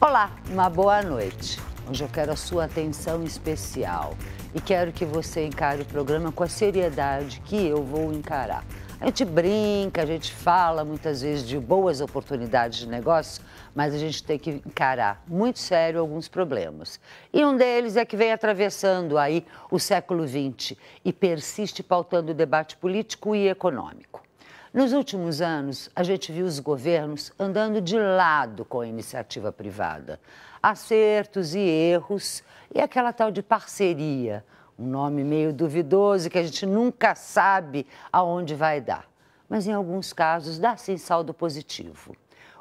Olá, uma boa noite. Hoje eu quero a sua atenção especial e quero que você encare o programa com a seriedade que eu vou encarar. A gente brinca, a gente fala muitas vezes de boas oportunidades de negócio, mas a gente tem que encarar muito sério alguns problemas. E um deles é que vem atravessando aí o século XX e persiste pautando o debate político e econômico. Nos últimos anos, a gente viu os governos andando de lado com a iniciativa privada. Acertos e erros e aquela tal de parceria, um nome meio duvidoso que a gente nunca sabe aonde vai dar. Mas em alguns casos dá sim saldo positivo.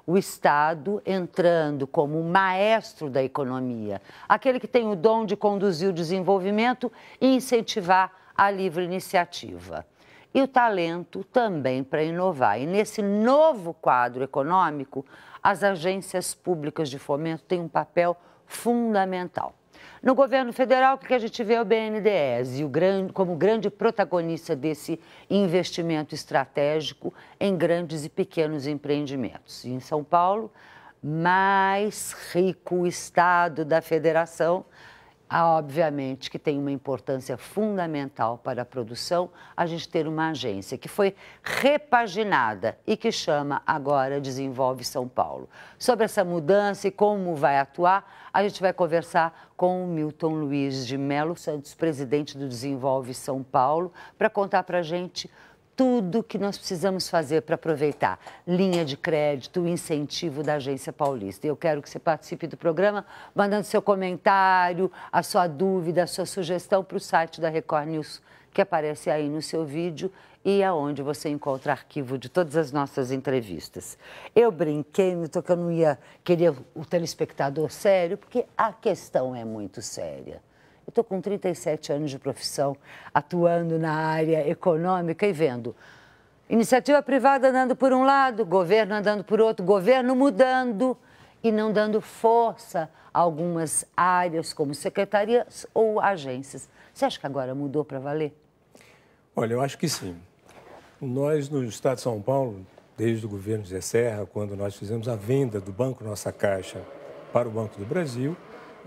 O Estado entrando como maestro da economia, aquele que tem o dom de conduzir o desenvolvimento e incentivar a livre iniciativa e o talento também para inovar. E nesse novo quadro econômico, as agências públicas de fomento têm um papel fundamental. No governo federal, o que a gente vê é o BNDES o grande, como grande protagonista desse investimento estratégico em grandes e pequenos empreendimentos. E em São Paulo, mais rico estado da federação, obviamente que tem uma importância fundamental para a produção a gente ter uma agência que foi repaginada e que chama agora Desenvolve São Paulo. Sobre essa mudança e como vai atuar, a gente vai conversar com o Milton Luiz de Melo Santos, presidente do Desenvolve São Paulo, para contar para a gente tudo que nós precisamos fazer para aproveitar. Linha de crédito, incentivo da Agência Paulista. Eu quero que você participe do programa, mandando seu comentário, a sua dúvida, a sua sugestão para o site da Record News, que aparece aí no seu vídeo e aonde é você encontra arquivo de todas as nossas entrevistas. Eu brinquei, não que eu não ia querer o telespectador sério, porque a questão é muito séria. Eu estou com 37 anos de profissão, atuando na área econômica e vendo iniciativa privada andando por um lado, governo andando por outro, governo mudando e não dando força a algumas áreas, como secretarias ou agências. Você acha que agora mudou para valer? Olha, eu acho que sim. Nós, no Estado de São Paulo, desde o governo Zé Serra, quando nós fizemos a venda do Banco Nossa Caixa para o Banco do Brasil,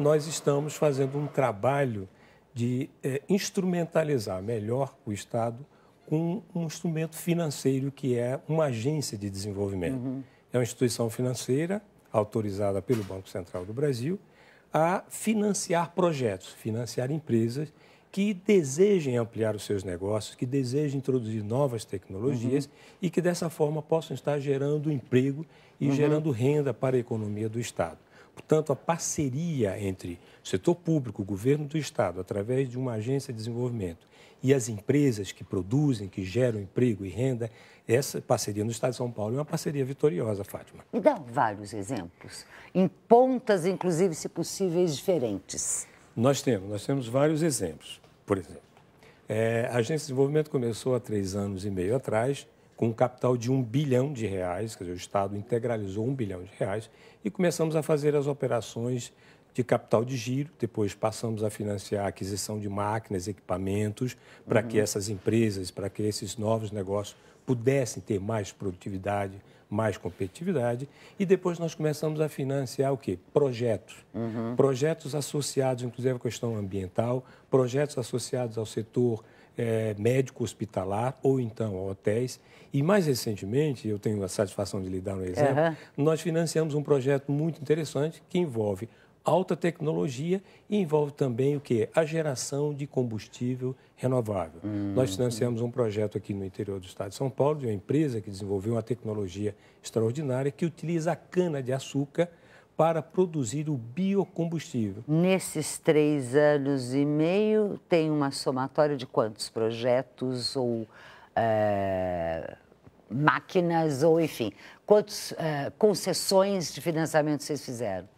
nós estamos fazendo um trabalho de é, instrumentalizar melhor o Estado com um instrumento financeiro que é uma agência de desenvolvimento. Uhum. É uma instituição financeira autorizada pelo Banco Central do Brasil a financiar projetos, financiar empresas que desejem ampliar os seus negócios, que desejem introduzir novas tecnologias uhum. e que dessa forma possam estar gerando emprego e uhum. gerando renda para a economia do Estado. Portanto, a parceria entre o setor público, o governo do Estado, através de uma agência de desenvolvimento, e as empresas que produzem, que geram emprego e renda, essa parceria no Estado de São Paulo é uma parceria vitoriosa, Fátima. Me dá vários exemplos, em pontas, inclusive, se possíveis, diferentes. Nós temos, nós temos vários exemplos. Por exemplo, é, a Agência de Desenvolvimento começou há três anos e meio atrás com um capital de um bilhão de reais, quer dizer, o Estado integralizou um bilhão de reais e começamos a fazer as operações de capital de giro, depois passamos a financiar a aquisição de máquinas, equipamentos, para uhum. que essas empresas, para que esses novos negócios pudessem ter mais produtividade, mais competitividade, e depois nós começamos a financiar o quê? Projetos. Uhum. Projetos associados, inclusive, à questão ambiental, projetos associados ao setor é, médico hospitalar ou então a hotéis. E mais recentemente, eu tenho a satisfação de lhe dar um exemplo, uhum. nós financiamos um projeto muito interessante que envolve alta tecnologia e envolve também o que? A geração de combustível renovável. Hum. Nós financiamos um projeto aqui no interior do estado de São Paulo, de uma empresa que desenvolveu uma tecnologia extraordinária que utiliza a cana de açúcar para produzir o biocombustível. Nesses três anos e meio, tem uma somatória de quantos projetos ou é, máquinas, ou enfim, quantas é, eh, concessões de financiamento vocês fizeram?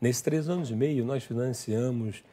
Nesses três anos e meio, nós financiamos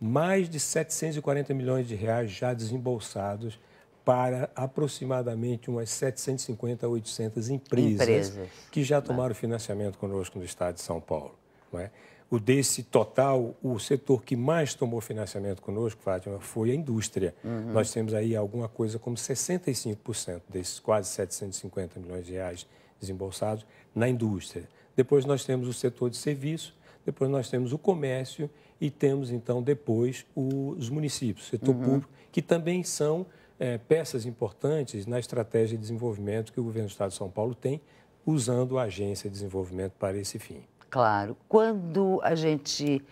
mais de 740 milhões de reais já desembolsados para aproximadamente umas 750 a 800 empresas, empresas. que já tomaram financiamento conosco no estado de São Paulo. É? O desse total, o setor que mais tomou financiamento conosco, Fátima, foi a indústria. Uhum. Nós temos aí alguma coisa como 65% desses quase 750 milhões de reais desembolsados na indústria. Depois nós temos o setor de serviço, depois nós temos o comércio e temos então depois os municípios, setor uhum. público, que também são é, peças importantes na estratégia de desenvolvimento que o governo do Estado de São Paulo tem, usando a agência de desenvolvimento para esse fim. Claro. Quando a gente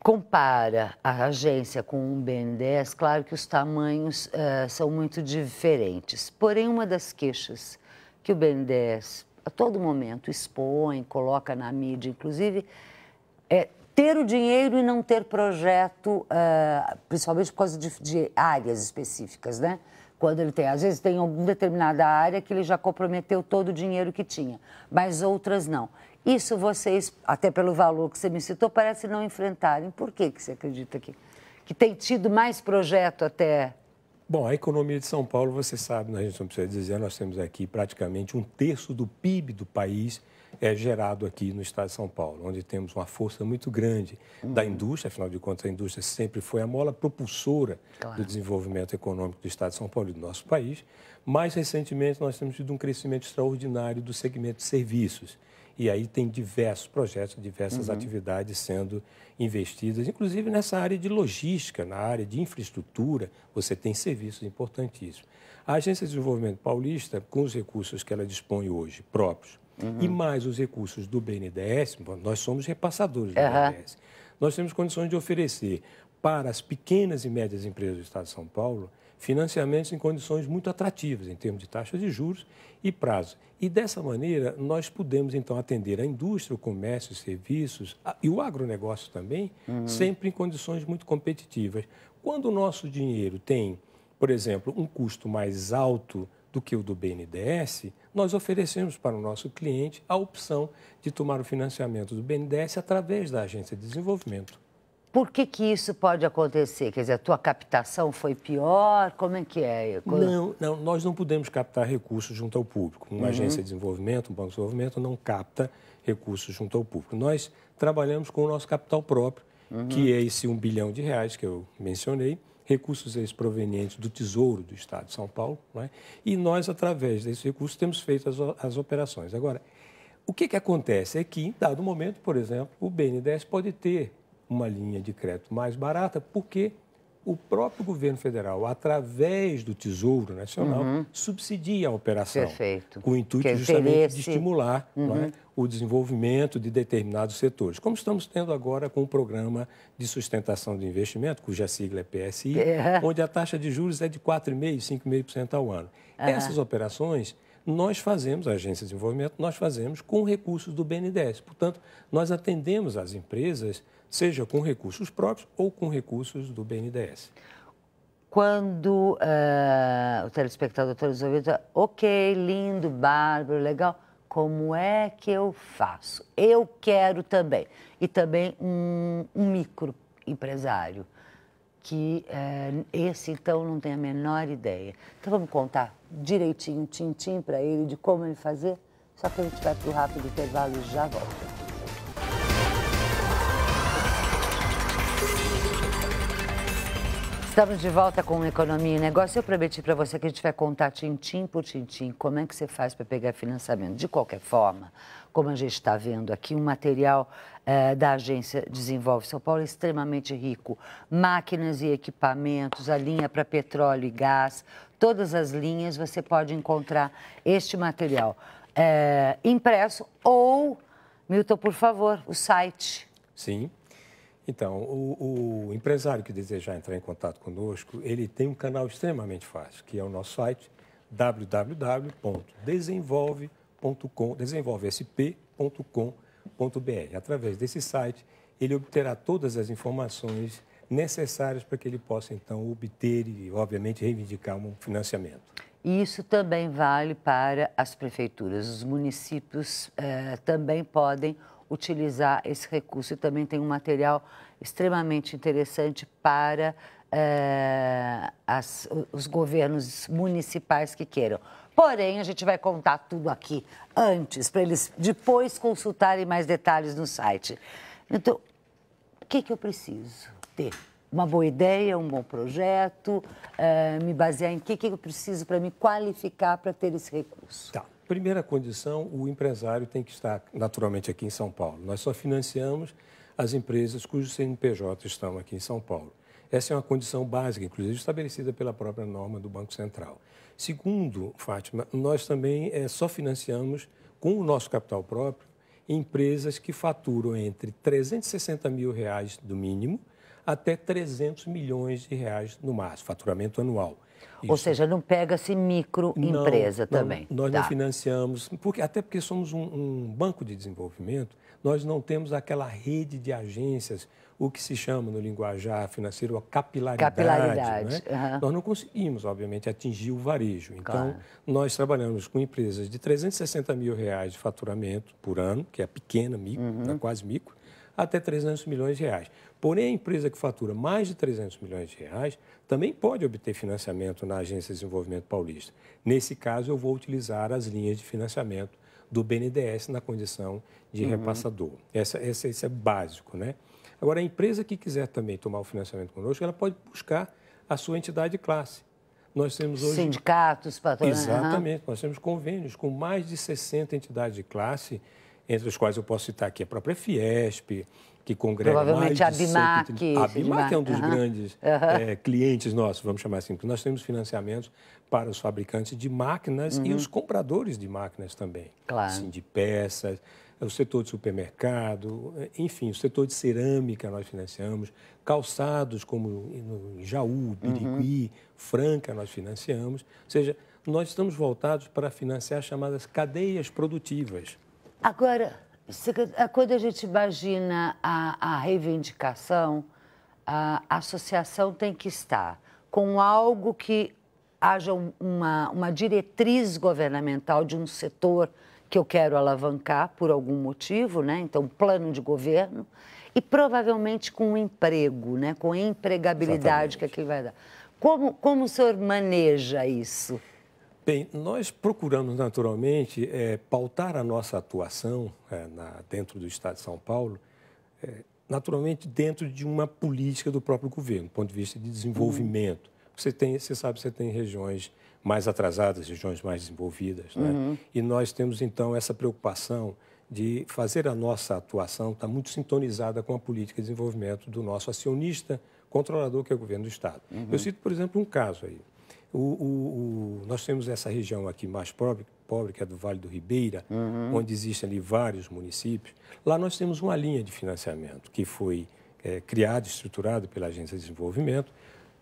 compara a agência com o BNDES, claro que os tamanhos uh, são muito diferentes. Porém, uma das queixas que o BNDES a todo momento expõe, coloca na mídia, inclusive, é ter o dinheiro e não ter projeto, uh, principalmente por causa de, de, áreas específicas, né? Quando ele tem, às vezes tem alguma determinada área que ele já comprometeu todo o dinheiro que tinha, mas outras não. Isso vocês, até pelo valor que você me citou, parece não enfrentarem. Por que, que você acredita que, que tem tido mais projeto até? Bom, a economia de São Paulo, você sabe, né, a gente não precisa dizer, nós temos aqui praticamente um terço do PIB do país é gerado aqui no estado de São Paulo, onde temos uma força muito grande uhum. da indústria, afinal de contas, a indústria sempre foi a mola propulsora claro. do desenvolvimento econômico do estado de São Paulo e do nosso país. Mais recentemente, nós temos tido um crescimento extraordinário do segmento de serviços. E aí tem diversos projetos, diversas uhum. atividades sendo investidas, inclusive nessa área de logística, na área de infraestrutura, você tem serviços importantíssimos. A Agência de Desenvolvimento Paulista, com os recursos que ela dispõe hoje próprios, Uhum. E mais os recursos do BNDES, nós somos repassadores do uhum. BNDES. Nós temos condições de oferecer para as pequenas e médias empresas do Estado de São Paulo financiamentos em condições muito atrativas em termos de taxas de juros e prazo. E dessa maneira, nós podemos então atender a indústria, o comércio, os serviços a, e o agronegócio também, uhum. sempre em condições muito competitivas. Quando o nosso dinheiro tem, por exemplo, um custo mais alto do que o do BNDES, nós oferecemos para o nosso cliente a opção de tomar o financiamento do BNDES através da agência de desenvolvimento. Por que, que isso pode acontecer? Quer dizer, a tua captação foi pior? Como é que é? Não, não, nós não podemos captar recursos junto ao público. Uma uhum. agência de desenvolvimento, um banco de desenvolvimento não capta recursos junto ao público. Nós trabalhamos com o nosso capital próprio, uhum. que é esse um bilhão de reais que eu mencionei, recursos esses provenientes do Tesouro do Estado de São Paulo, é? e nós, através desses recursos, temos feito as, as operações. Agora, o que, que acontece é que, em dado momento, por exemplo, o BNDES pode ter uma linha de crédito mais barata, porque o próprio governo federal, através do Tesouro Nacional, uhum. subsidia a operação. Perfeito. Com o intuito é justamente interesse. de estimular é, uhum. é, o desenvolvimento de determinados setores. Como estamos tendo agora com o Programa de Sustentação de Investimento, cuja sigla é PSI, é. onde a taxa de juros é de 4,5%, 5,5% ao ano. Uhum. Essas operações nós fazemos, a Agência de Desenvolvimento, nós fazemos com recursos do BNDES. Portanto, nós atendemos as empresas seja com recursos próprios ou com recursos do BNDES. Quando uh, o telespectador, o telespectador, ok, lindo, bárbaro, legal, como é que eu faço? Eu quero também. E também um, um microempresário, que uh, esse então não tem a menor ideia. Então vamos contar direitinho, tim-tim, para ele de como ele fazer? Só que a gente vai para o rápido intervalo e já volta. Estamos de volta com Economia e Negócio. Eu prometi para você que a gente vai contar tintim por tintim como é que você faz para pegar financiamento. De qualquer forma, como a gente está vendo aqui, um material eh, da agência Desenvolve São Paulo é extremamente rico. Máquinas e equipamentos, a linha para petróleo e gás, todas as linhas você pode encontrar este material eh, impresso ou, Milton, por favor, o site. Sim, então, o, o, empresário que desejar entrar em contato conosco, ele tem um canal extremamente fácil, que é o nosso site www.desenvolve.com.br. Através desse site, ele obterá todas as informações necessárias para que ele possa, então, obter e, obviamente, reivindicar um financiamento. E isso também vale para as prefeituras. Os municípios eh, também podem utilizar esse recurso. E também tem um material extremamente interessante para é, as, os governos municipais que queiram. Porém, a gente vai contar tudo aqui antes, para eles depois consultarem mais detalhes no site. Então, o que, que eu preciso ter? Uma boa ideia, um bom projeto, é, me basear em que, que eu preciso para me qualificar para ter esse recurso? Tá. Primeira condição, o empresário tem que estar naturalmente aqui em São Paulo. Nós só financiamos as empresas cujos CNPJ estão aqui em São Paulo. Essa é uma condição básica, inclusive estabelecida pela própria norma do Banco Central. Segundo, Fátima, nós também é, só financiamos com o nosso capital próprio empresas que faturam entre 360 mil reais do mínimo até 300 milhões de reais no máximo, faturamento anual. Isso. Ou seja, não pega-se microempresa também. Não, nós tá. não financiamos, porque, até porque somos um, um, banco de desenvolvimento, nós não temos aquela rede de agências, o que se chama no linguajar financeiro a capilaridade. Né? capilaridade. Né? Uhum. Nós não conseguimos, obviamente, atingir o varejo. Então, claro. nós trabalhamos com empresas de 360 mil reais de faturamento por ano, que é pequena, micro, uhum. Né, quase micro, até 300 milhões de reais. Porém, a empresa que fatura mais de 300 milhões de reais também pode obter financiamento na Agência de Desenvolvimento Paulista. Nesse caso, eu vou utilizar as linhas de financiamento do BNDES na condição de uhum. repassador. Essa, essa, isso é básico, né? Agora, a empresa que quiser também tomar o financiamento conosco, ela pode buscar a sua entidade de classe. Nós temos hoje... Sindicatos, patrões. Exatamente. Nós temos convênios com mais de 60 entidades de classe entre os quais eu posso citar aqui a própria Fiesp, que congrega Provavelmente mais de a BIMAC. A BIMAC é um dos uhum. grandes uhum. É, clientes nossos, vamos chamar assim, porque nós temos financiamentos para os fabricantes de máquinas uhum. e os compradores de máquinas também. Claro. Assim, de peças, o setor de supermercado, eh, enfim, o setor de cerâmica nós financiamos, calçados como Jaú, uhum. Biriqui, Franca nós financiamos. Ou seja, nós estamos voltados para financiar chamadas cadeias produtivas Agora, eh, quando a gente imagina a, a reivindicação, a associação tem que estar com algo que haja uma, uma diretriz governamental de um setor que eu quero alavancar por algum motivo, né? então, plano de governo, e provavelmente com um emprego, né? com a empregabilidade Exatamente. que aquilo vai dar. Como, como o senhor maneja isso? Bem, nós procuramos naturalmente é, pautar a nossa atuação é, na, dentro do Estado de São Paulo, é, naturalmente dentro de uma política do próprio governo, do ponto de vista de desenvolvimento. Uhum. Você, tem, você sabe que você tem regiões mais atrasadas, regiões mais desenvolvidas, né? uhum. e nós temos então essa preocupação de fazer a nossa atuação estar tá muito sintonizada com a política de desenvolvimento do nosso acionista controlador, que é o governo do Estado. Uhum. Eu cito, por exemplo, um caso aí. O, o, o, nós temos essa região aqui mais pobre, pobre que é do Vale do Ribeira, uhum. onde existem ali vários municípios. Lá nós temos uma linha de financiamento que foi é, criada, estruturada pela Agência de Desenvolvimento,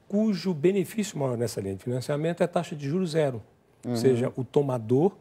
cujo benefício maior nessa linha de financiamento é a taxa de juros zero. Uhum. Ou seja, o tomador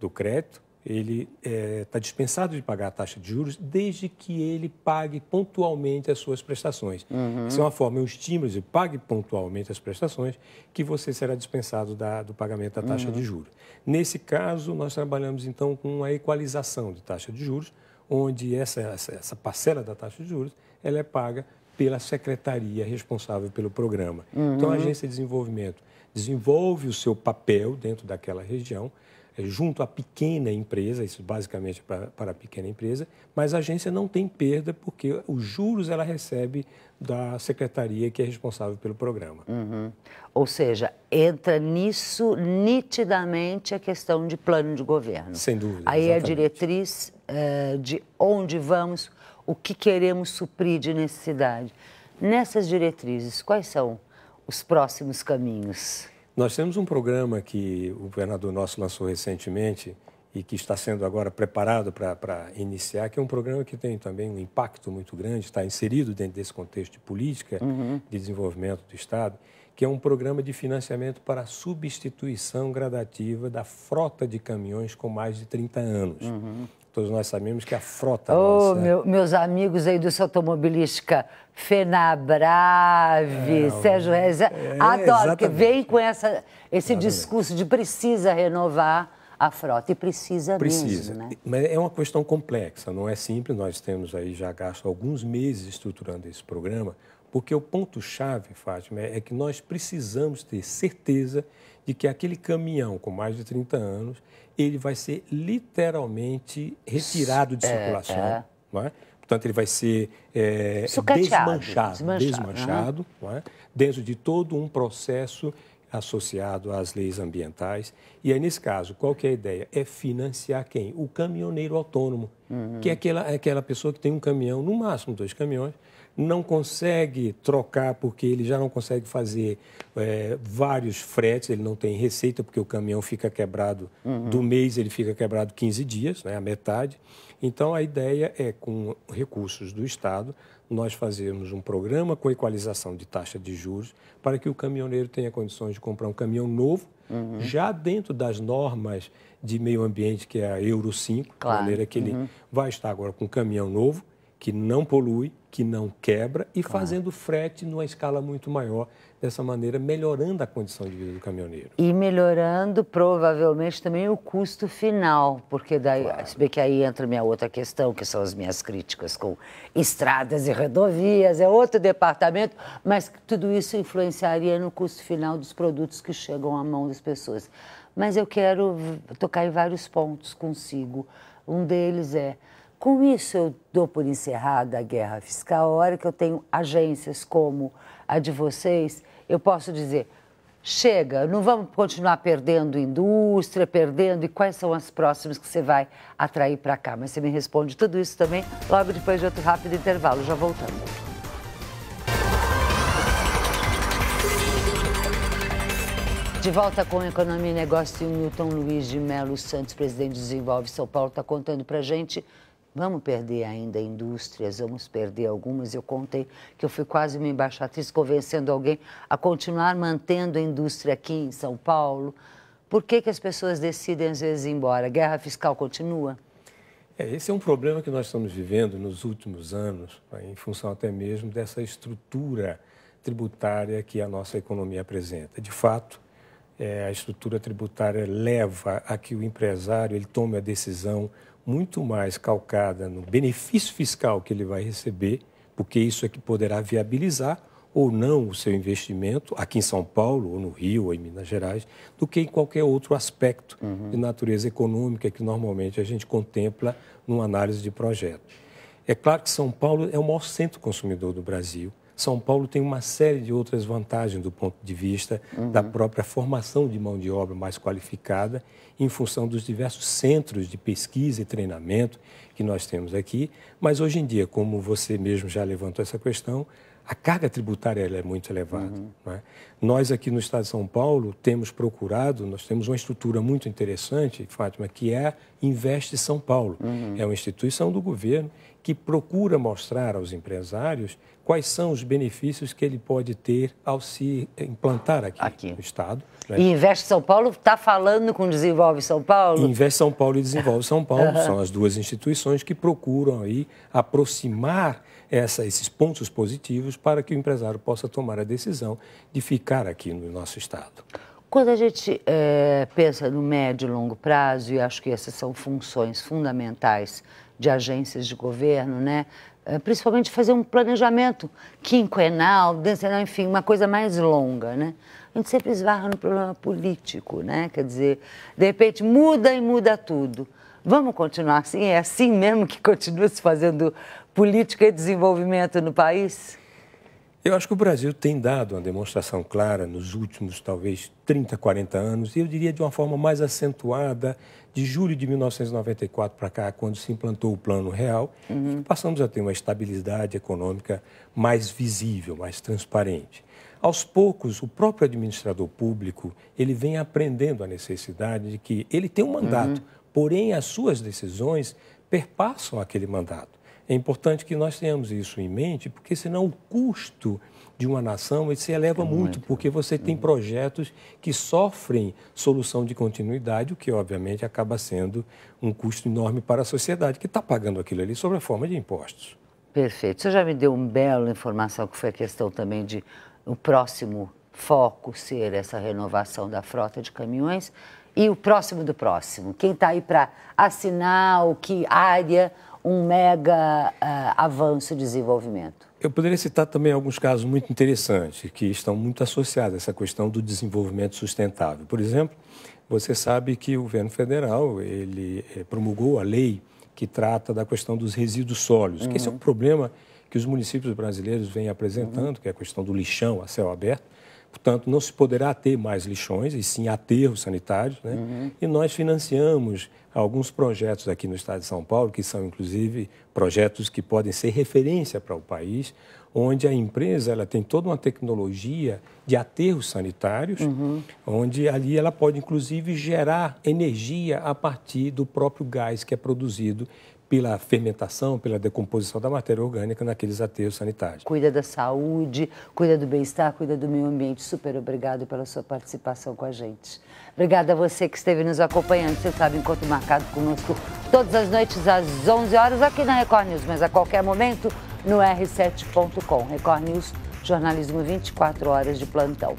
do crédito ele está é, tá dispensado de pagar a taxa de juros desde que ele pague pontualmente as suas prestações. Uhum. Isso é uma forma, é um estímulo de pague pontualmente as prestações, que você será dispensado da, do pagamento da taxa uhum. de juros. Nesse caso, nós trabalhamos então com a equalização de taxa de juros, onde essa, essa parcela da taxa de juros ela é paga pela secretaria responsável pelo programa. Uhum. Então, a uhum. agência de desenvolvimento desenvolve o seu papel dentro daquela região é, junto à pequena empresa, isso basicamente é para, para a pequena empresa, mas a agência não tem perda porque os juros ela recebe da secretaria que é responsável pelo programa. Uhum. Ou seja, entra nisso nitidamente a questão de plano de governo. Sem dúvida. Aí exatamente. a diretriz é, de onde vamos, o que queremos suprir de necessidade. Nessas diretrizes, quais são os próximos caminhos? Nós temos um programa que o governador nosso lançou recentemente e que está sendo agora preparado para iniciar, que é um programa que tem também um impacto muito grande, está inserido dentro desse contexto de política uhum. de desenvolvimento do Estado, que é um programa de financiamento para a substituição gradativa da frota de caminhões com mais de 30 anos. Uhum. Todos nós sabemos que a frota oh, nossa... Meu, meus amigos aí do Automobilística, Fenabrave, é, Sérgio Reis, é, adoro, que vem com essa, esse exatamente. discurso de precisa renovar a frota, e precisa, precisa. mesmo, né? Mas é uma questão complexa, não é simples, nós temos aí já gasto alguns meses estruturando esse programa, porque o ponto-chave, Fátima, é que nós precisamos ter certeza de que aquele caminhão com mais de 30 anos, ele vai ser literalmente retirado de é, circulação. É. Não é? Portanto, ele vai ser é, desmanchado, desmanchado, desmanchado uhum. dentro de todo um processo associado às leis ambientais. E aí, nesse caso, qual que é a ideia? É financiar quem? O caminhoneiro autônomo, uhum. que é uhum. aquela, é aquela pessoa que tem um caminhão, no máximo dois caminhões, não consegue trocar porque ele já não consegue fazer é, vários fretes, ele não tem receita porque o caminhão fica quebrado uhum. do mês, ele fica quebrado 15 dias, né, a metade. Então a ideia é, com recursos do Estado, nós fazermos um programa com equalização de taxa de juros para que o caminhoneiro tenha condições de comprar um caminhão novo, uhum. já dentro das normas de meio ambiente, que é a Euro 5, claro. de maneira que ele uhum. vai estar agora com um caminhão novo que não polui, que não quebra e claro. fazendo frete numa escala muito maior, dessa maneira melhorando a condição de vida do caminhoneiro. E melhorando provavelmente também o custo final, porque daí, claro. se bem que aí entra minha outra questão, que são as minhas críticas com estradas e rodovias, é outro departamento, mas tudo isso influenciaria no custo final dos produtos que chegam à mão das pessoas. Mas eu quero tocar em vários pontos consigo. Um deles é com isso, eu dou por encerrada a guerra fiscal. A hora que eu tenho agências como a de vocês, eu posso dizer: chega, não vamos continuar perdendo indústria, perdendo, e quais são as próximas que você vai atrair para cá? Mas você me responde tudo isso também logo depois de outro rápido intervalo. Já voltamos. De volta com Economia e Negócio, o Newton Luiz de Melo Santos, presidente do Desenvolve São Paulo, está contando para gente Vamos perder ainda indústrias, vamos perder algumas. Eu contei que eu fui quase uma embaixatriz convencendo alguém a continuar mantendo a indústria aqui em São Paulo. Por que, que as pessoas decidem às vezes ir embora? A guerra fiscal continua? É, esse é um problema que nós estamos vivendo nos últimos anos, né, em função até mesmo dessa estrutura tributária que a nossa economia apresenta. De fato, é, a estrutura tributária leva a que o empresário ele tome a decisão muito mais calcada no benefício fiscal que ele vai receber, porque isso é que poderá viabilizar ou não o seu investimento aqui em São Paulo, ou no Rio, ou em Minas Gerais, do que em qualquer outro aspecto uhum. de natureza econômica que normalmente a gente contempla numa análise de projeto. É claro que São Paulo é o maior centro consumidor do Brasil são Paulo tem uma série de outras vantagens do ponto de vista uhum. da própria formação de mão de obra mais qualificada, em função dos diversos centros de pesquisa e treinamento que nós temos aqui. Mas hoje em dia, como você mesmo já levantou essa questão, a carga tributária é muito elevada. Uhum. É? Nós aqui no Estado de São Paulo temos procurado, nós temos uma estrutura muito interessante, Fátima, que é a Investe São Paulo. Uhum. É uma instituição do governo que procura mostrar aos empresários quais são os benefícios que ele pode ter ao se implantar aqui, aqui. no Estado. Né? E Investe São Paulo está falando com Desenvolve São Paulo? Investe São Paulo e Desenvolve São Paulo uhum. são as duas instituições que procuram aí aproximar essa, esses pontos positivos para que o empresário possa tomar a decisão de ficar aqui no nosso Estado. Quando a gente é, pensa no médio e longo prazo, e acho que essas são funções fundamentais de agências de governo, né? Eh, principalmente fazer um planejamento quinquenal, decenal, enfim, uma coisa mais longa, né? A gente sempre esbarra no problema político, né? Quer dizer, de repente muda e muda tudo. Vamos continuar assim? É assim mesmo que continua se fazendo política e desenvolvimento no país? Eu acho que o Brasil tem dado uma demonstração clara nos últimos, talvez, 30, 40 anos, e eu diria de uma forma mais acentuada, de julho de 1994 para cá, quando se implantou o Plano Real, uhum. passamos a ter uma estabilidade econômica mais visível, mais transparente. Aos poucos, o próprio administrador público, ele vem aprendendo a necessidade de que ele tem um mandato, uhum. porém as suas decisões perpassam aquele mandato. É importante que nós tenhamos isso em mente, porque senão o custo de uma nação ele se eleva muito, muito, porque você tem uhum. projetos que sofrem solução de continuidade, o que obviamente acaba sendo um custo enorme para a sociedade, que está pagando aquilo ali sob a forma de impostos. Perfeito. Você já me deu uma bela informação que foi a questão também de o próximo foco ser essa renovação da frota de caminhões e o próximo do próximo. Quem está aí para assinar o que área um mega uh, avanço e de desenvolvimento? Eu poderia citar também alguns casos muito interessantes que estão muito associados a essa questão do desenvolvimento sustentável. Por exemplo, você sabe que o governo federal ele eh, promulgou a lei que trata da questão dos resíduos sólidos, uhum. que esse é um uhum. problema que os municípios brasileiros vêm apresentando, uhum. que é a questão do lixão a céu aberto. Portanto, não se poderá ter mais lixões, e sim aterros sanitários. Né? Uhum. E nós financiamos alguns projetos aqui no estado de São Paulo, que são inclusive projetos que podem ser referência para o país, onde a empresa ela tem toda uma tecnologia de aterros sanitários, uhum. onde ali ela pode inclusive gerar energia a partir do próprio gás que é produzido pela fermentação, pela decomposição da matéria orgânica naqueles aterros sanitários. Cuida da saúde, cuida do bem-estar, cuida do meio ambiente. Super obrigado pela sua participação com a gente. Obrigada a você que esteve nos acompanhando. Você sabe, encontro marcado conosco todas as noites às 11 horas aqui na Record News, mas a qualquer momento no r7.com. Record News, jornalismo 24 horas de plantão.